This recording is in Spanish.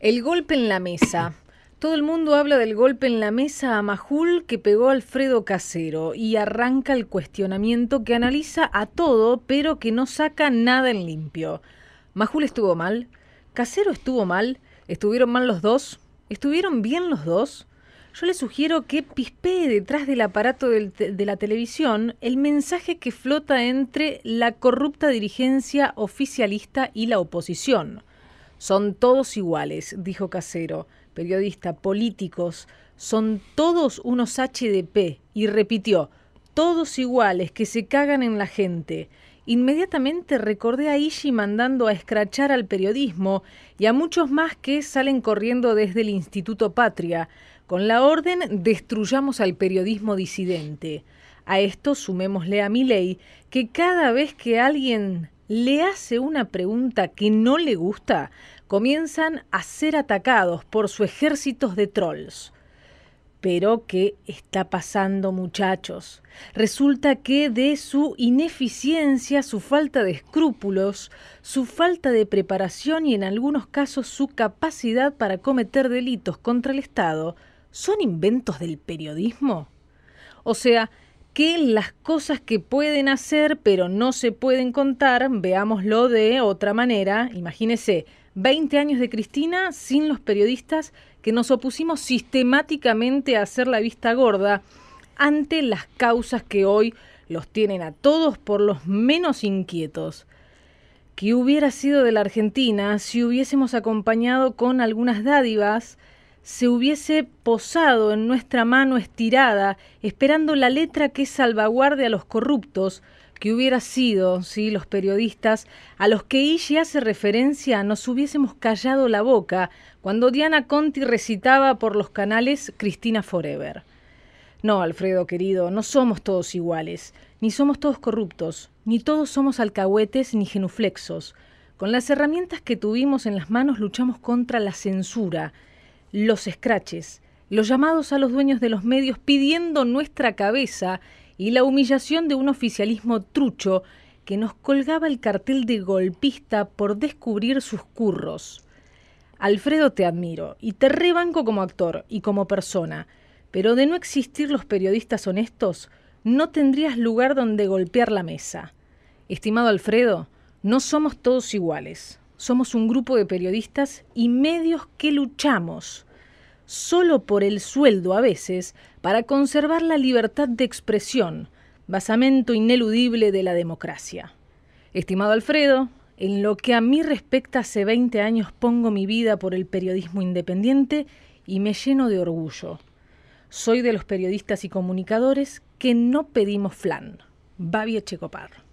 El golpe en la mesa. Todo el mundo habla del golpe en la mesa a Majul que pegó a Alfredo Casero y arranca el cuestionamiento que analiza a todo pero que no saca nada en limpio. Majul estuvo mal, Casero estuvo mal, estuvieron mal los dos, estuvieron bien los dos. Yo le sugiero que pispee detrás del aparato de la televisión el mensaje que flota entre la corrupta dirigencia oficialista y la oposición. Son todos iguales, dijo Casero, periodista, políticos, son todos unos HDP, y repitió, todos iguales, que se cagan en la gente. Inmediatamente recordé a Ishi mandando a escrachar al periodismo y a muchos más que salen corriendo desde el Instituto Patria, con la orden destruyamos al periodismo disidente. A esto sumémosle a mi ley que cada vez que alguien le hace una pregunta que no le gusta, comienzan a ser atacados por sus ejércitos de trolls. Pero ¿qué está pasando muchachos? Resulta que de su ineficiencia, su falta de escrúpulos, su falta de preparación y en algunos casos su capacidad para cometer delitos contra el Estado, ¿son inventos del periodismo? O sea, que las cosas que pueden hacer pero no se pueden contar, veámoslo de otra manera, imagínese, 20 años de Cristina sin los periodistas que nos opusimos sistemáticamente a hacer la vista gorda ante las causas que hoy los tienen a todos por los menos inquietos. ¿Qué hubiera sido de la Argentina si hubiésemos acompañado con algunas dádivas se hubiese posado en nuestra mano estirada, esperando la letra que salvaguarde a los corruptos, que hubiera sido, sí, los periodistas, a los que ella hace referencia, nos hubiésemos callado la boca cuando Diana Conti recitaba por los canales Cristina Forever. No, Alfredo querido, no somos todos iguales, ni somos todos corruptos, ni todos somos alcahuetes ni genuflexos. Con las herramientas que tuvimos en las manos luchamos contra la censura, los escraches, los llamados a los dueños de los medios pidiendo nuestra cabeza y la humillación de un oficialismo trucho que nos colgaba el cartel de golpista por descubrir sus curros. Alfredo, te admiro y te rebanco como actor y como persona, pero de no existir los periodistas honestos, no tendrías lugar donde golpear la mesa. Estimado Alfredo, no somos todos iguales. Somos un grupo de periodistas y medios que luchamos, solo por el sueldo a veces, para conservar la libertad de expresión, basamento ineludible de la democracia. Estimado Alfredo, en lo que a mí respecta, hace 20 años pongo mi vida por el periodismo independiente y me lleno de orgullo. Soy de los periodistas y comunicadores que no pedimos flan. Babi Checopar.